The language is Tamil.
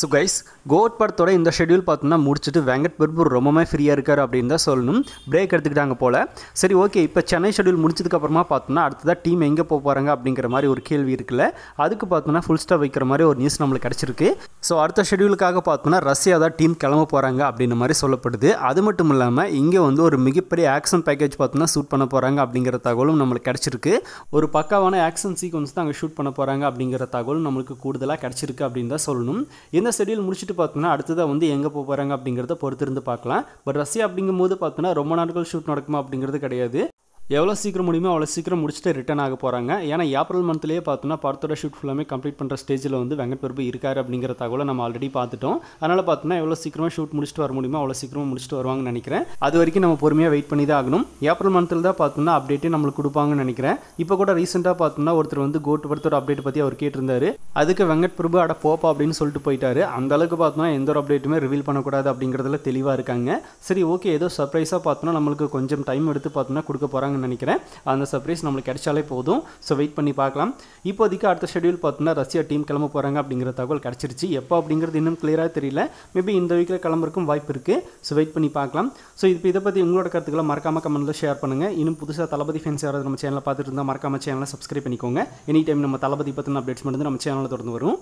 ஸோ கைஸ் கோட் படத்தோட இந்த ஷெடியூல் பார்த்தோம்னா முடிச்சுட்டு வெங்கட் பிரபு ரொம்பவே ஃப்ரீயாக இருக்கார் அப்படின்னு தான் சொல்லணும் பிரேக் எடுத்துக்கிட்டாங்க போல் சரி ஓகே இப்போ சென்னை ஷெடியூல் முடிச்சதுக்கப்புறமா பார்த்தோம்னா அடுத்ததாக டீம் எங்கே போக போகிறாங்க அப்படிங்கிற மாதிரி ஒரு கேள்வி இருக்குல்ல அதுக்கு பார்த்தோம்னா ஃபுல் ஸ்டாப் வைக்கிற மாதிரி ஒரு நியூஸ் நம்மளுக்கு கிடச்சிருக்கு ஸோ அடுத்த ஷெடியூலுக்காக பார்த்தோம்னா ரஷ்யா தான் டீம் கிளம்ப போகிறாங்க அப்படின்ற மாதிரி சொல்லப்படுது அது மட்டும் இல்லாமல் இங்கே வந்து ஒரு மிகப்பெரிய ஆக்ஷன் பேக்கேஜ் பார்த்தோம்னா ஷூட் பண்ண போகிறாங்க அப்படிங்கிற தகவலும் நம்மளுக்கு கிடச்சிருக்கு ஒரு பக்காவான ஆக்ஷன் சீக்வன்ஸ் தான் அங்கே ஷூட் பண்ண போகிறாங்க அப்படிங்கிற தகவலும் நம்மளுக்கு கூடுதலாக கிடச்சிருக்கு அப்படின்னு தான் சொல்லணும் இந்த ஷெடியூல் முடிச்சுட்டு பார்த்தோம்னா அடுத்ததாக வந்து எங்கே போக போகிறாங்க அப்படிங்கிறத பொறுத்திருந்து பார்க்கலாம் பட் ரஷ்யா அப்படிங்கும்போது பார்த்தோம்னா ரொம்ப நாட்கள் ஷூட் நடக்குமா அப்படிங்கிறது கிடையாது எவ்வளோ சீக்கிரம் முடியுமோ அவ்வளோ சீக்கிரம் முடிச்சுட்டு ரிட்டன் ஆக போகிறாங்க ஏன்னா ஏப்ரல் மந்த்லேயே பார்த்தோன்னா படத்தோட ஷூட் ஃபுல்லாமே கம்ப்ளீட் பண்ணுற ஸ்டேஜில் வந்து வெங்கட் பிரபு இருக்கார் அப்படிங்கிற தகவலை நம்ம ஆல்ரெடி பார்த்துட்டோம் அதனால் பார்த்தோன்னா எவ்வளோ சீக்கிரமாக ஷூட் முடிச்சுட்டு வர முடியுமோ அவ்வளோ சீக்கிரமாக முடிச்சுட்டு வருவாங்கன்னு நினைக்கிறேன் அது வரைக்கும் நம்ம பொறுமையாக வெயிட் பண்ணி தான் ஆகணும் ஏப்ரல் மந்த்தில் தான் பார்த்தோம்னா அப்டேட்டே நம்மளுக்கு கொடுப்பாங்கன்னு நினைக்கிறேன் இப்போ கூட ரீசெண்டாக பார்த்தோம்னா ஒருத்தர் வந்து கோட் படத்தோட அப்டேட் பற்றி அவர் கேட்டிருந்தாரு அதுக்கு வெங்கட் பிரபு அட போப்பா அப்படின்னு சொல்லிட்டு போயிட்டாரு அந்த அளவுக்கு பார்த்தோம்னா எந்த ஒரு அப்டேட்டுமே ரிவீல் பண்ணக்கூடாது அப்படிங்கிறதுல தெளிவாக இருக்காங்க சரி ஓகே ஏதோ சர்ப்ரைஸாக பார்த்தோம்னா நம்மளுக்கு கொஞ்சம் டைம் எடுத்து பார்த்தோம்னா கொடுக்க போகிறாங்க நினைக்கிறேன் அந்த சர்ப்ரைஸ் நம்மளுக்கு கிடைச்சாலே போதும் ஸோ வெயிட் பண்ணி பார்க்கலாம் இப்போதைக்கு அடுத்த ஷெடியூல் பார்த்தீங்கன்னா ரஷ்யா டீம் கிளம்ப போகிறாங்க அப்படிங்கிற தகவல் கிடச்சிருச்சு எப்போ அப்படிங்கிறது இன்னும் கிளியராக தெரியல மேபி இந்த வீக்கில் கிளம்புறக்கும் வாய்ப்பு இருக்குது ஸோ வெயிட் பண்ணி பார்க்கலாம் ஸோ இப்போ இதை பற்றி உங்களோட கருத்துக்களை மறக்காம கமெண்ட்டில் ஷேர் பண்ணுங்கள் இன்னும் புதுசாக தளபதி ஃபேன்ஸ் யாராவது நம்ம சேனலில் பார்த்துட்டு இருந்தால் மறக்காம சேனலை சப்ஸ்கிரைப் பண்ணிக்கோங்க எனி டைம் நம்ம தளபதி பற்றின அப்டேட்ஸ் மட்டும் நம்ம சேனலில் தொடர்ந்து வரும்